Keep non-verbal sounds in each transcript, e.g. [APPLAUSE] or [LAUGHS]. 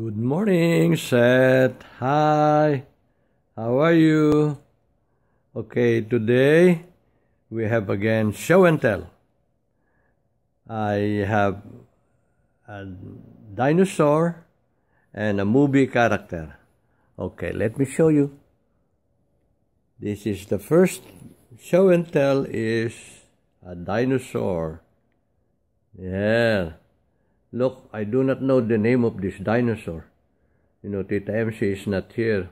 Good morning, Seth. Hi. How are you? Okay, today we have again show and tell. I have a dinosaur and a movie character. Okay, let me show you. This is the first show and tell is a dinosaur. Yeah. Look, I do not know the name of this dinosaur. You know, Tita M, she is not here.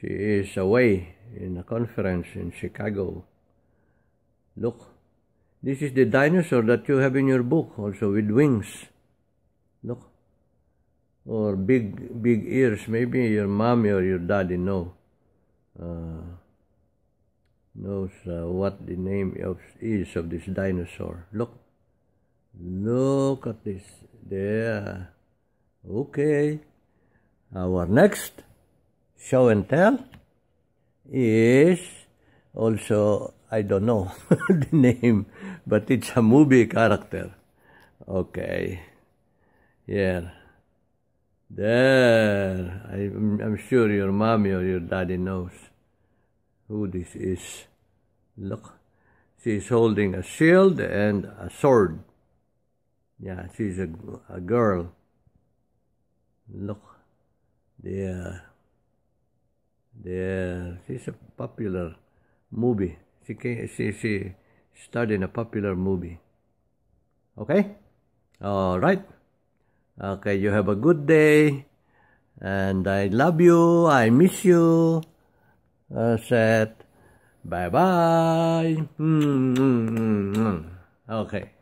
She is away in a conference in Chicago. Look, this is the dinosaur that you have in your book, also with wings. Look. Or big, big ears. Maybe your mommy or your daddy know. Uh, knows uh, what the name of is of this dinosaur. Look. Look at this. There. Okay. Our next show and tell is also, I don't know [LAUGHS] the name, but it's a movie character. Okay. Yeah. There. I'm, I'm sure your mommy or your daddy knows who this is. Look. She is holding a shield and a sword. Yeah, she's a, a girl. Look, the, the, she's a popular movie. She, can she, she starred in a popular movie. Okay? All right. Okay, you have a good day. And I love you. I miss you. Uh, said, bye bye. Mm -hmm. Okay.